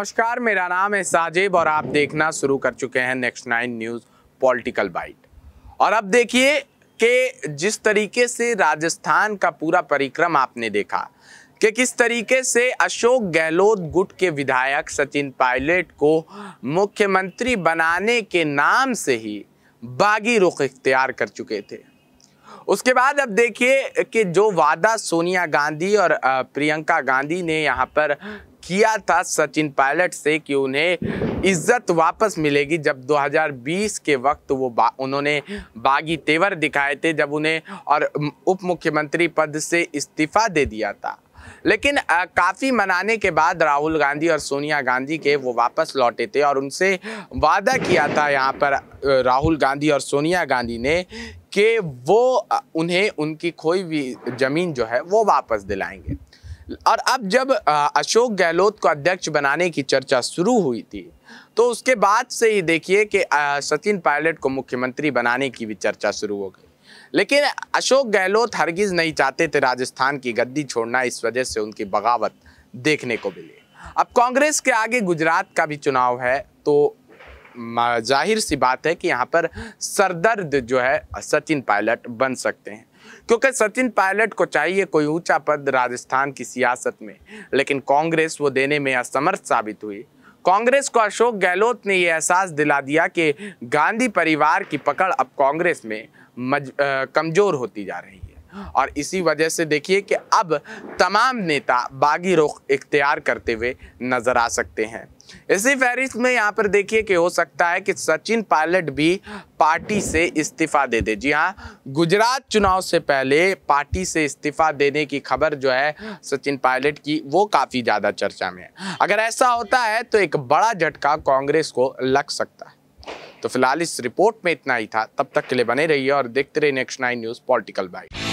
नमस्कार मेरा नाम है साजिब और आप देखना शुरू कर चुके हैं next nine news political byte और अब देखिए कि जिस तरीके से राजस्थान का पूरा परिक्रम आपने देखा कि किस तरीके से अशोक गहलोत गुट के विधायक सचिन पायलट को मुख्यमंत्री बनाने के नाम से ही बागी रुख इख्तियार कर चुके थे उसके बाद अब देखिए कि जो वादा सोनिया गांधी और प्रियंका गांधी ने यहाँ पर किया था सचिन पायलट से कि उन्हें इज्जत वापस मिलेगी जब 2020 के वक्त वो बा, उन्होंने बागी तेवर दिखाए थे जब उन्हें और उप मुख्यमंत्री पद से इस्तीफा दे दिया था लेकिन काफ़ी मनाने के बाद राहुल गांधी और सोनिया गांधी के वो वापस लौटे थे और उनसे वादा किया था यहाँ पर राहुल गांधी और सोनिया गांधी ने कि वो उन्हें उनकी खोई हुई ज़मीन जो है वो वापस दिलाएंगे और अब जब अशोक गहलोत को अध्यक्ष बनाने की चर्चा शुरू हुई थी तो उसके बाद से ही देखिए कि सचिन पायलट को मुख्यमंत्री बनाने की भी चर्चा शुरू हो गई लेकिन अशोक गहलोत हरगिज़ नहीं चाहते थे राजस्थान की गद्दी छोड़ना इस वजह से उनकी बगावत देखने को मिली अब कांग्रेस के आगे गुजरात का भी चुनाव है तो जाहिर सी बात है कि यहाँ पर सरदर्द जो है सचिन पायलट बन सकते हैं क्योंकि सचिन पायलट को चाहिए कोई ऊंचा पद राजस्थान की सियासत में लेकिन कांग्रेस वो देने में असमर्थ साबित हुई कांग्रेस को अशोक गहलोत ने यह एहसास दिला दिया कि गांधी परिवार की पकड़ अब कांग्रेस में मज, आ, कमजोर होती जा रही है और इसी वजह से देखिए कि अब तमाम नेता बागी रुख इख्तियार करते हुए नज़र आ सकते हैं इसी फहरिस्त में यहाँ पर देखिए कि हो सकता है कि सचिन पायलट भी पार्टी से इस्तीफा दे दे जी हाँ गुजरात चुनाव से पहले पार्टी से इस्तीफा देने की खबर जो है सचिन पायलट की वो काफ़ी ज़्यादा चर्चा में है अगर ऐसा होता है तो एक बड़ा झटका कांग्रेस को लग सकता है तो फिलहाल इस रिपोर्ट में इतना ही था तब तक के लिए बने रहिए और देखते रहिए next nine news political bite